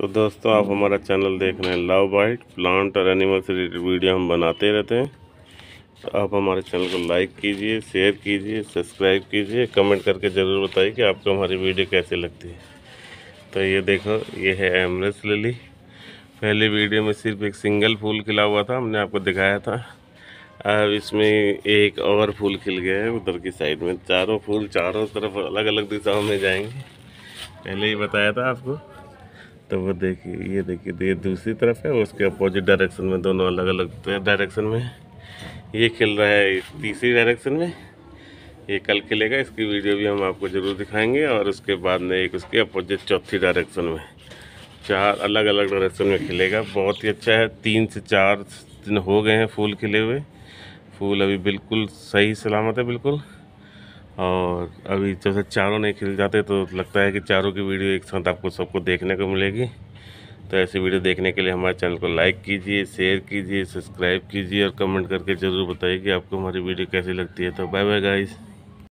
तो दोस्तों आप हमारा चैनल देख रहे हैं लव बाइट प्लांट और एनिमल से रिलेटेड वीडियो हम बनाते रहते हैं तो आप हमारे चैनल को लाइक कीजिए शेयर कीजिए सब्सक्राइब कीजिए कमेंट करके ज़रूर बताइए कि आपको हमारी वीडियो कैसे लगती है तो ये देखो ये है एमरस लिली पहले वीडियो में सिर्फ एक सिंगल फूल खिला हुआ था हमने आपको दिखाया था अब इसमें एक और फूल खिल गया है उधर की साइड में चारों फूल चारों तरफ अलग अलग दिशाओं में जाएंगे पहले ही बताया था आपको तो वो देखिए ये देखिए ये दूसरी तरफ है उसके अपोजिट डायरेक्शन में दोनों अलग अलग डायरेक्शन में ये खेल रहा है तीसरी डायरेक्शन में ये कल खेलेगा इसकी वीडियो भी हम आपको ज़रूर दिखाएंगे और उसके बाद में एक उसके अपोजिट चौथी डायरेक्शन में चार अलग अलग डायरेक्शन में खिलेगा बहुत ही अच्छा है तीन से चार दिन हो गए हैं फूल खिले हुए फूल अभी बिल्कुल सही सलामत है बिल्कुल और अभी जब से चारों नहीं खिल जाते तो लगता है कि चारों की वीडियो एक साथ आपको सबको देखने को मिलेगी तो ऐसी वीडियो देखने के लिए हमारे चैनल को लाइक कीजिए शेयर कीजिए सब्सक्राइब कीजिए और कमेंट करके ज़रूर बताइए कि आपको हमारी वीडियो कैसी लगती है तो बाय बाय गाइज़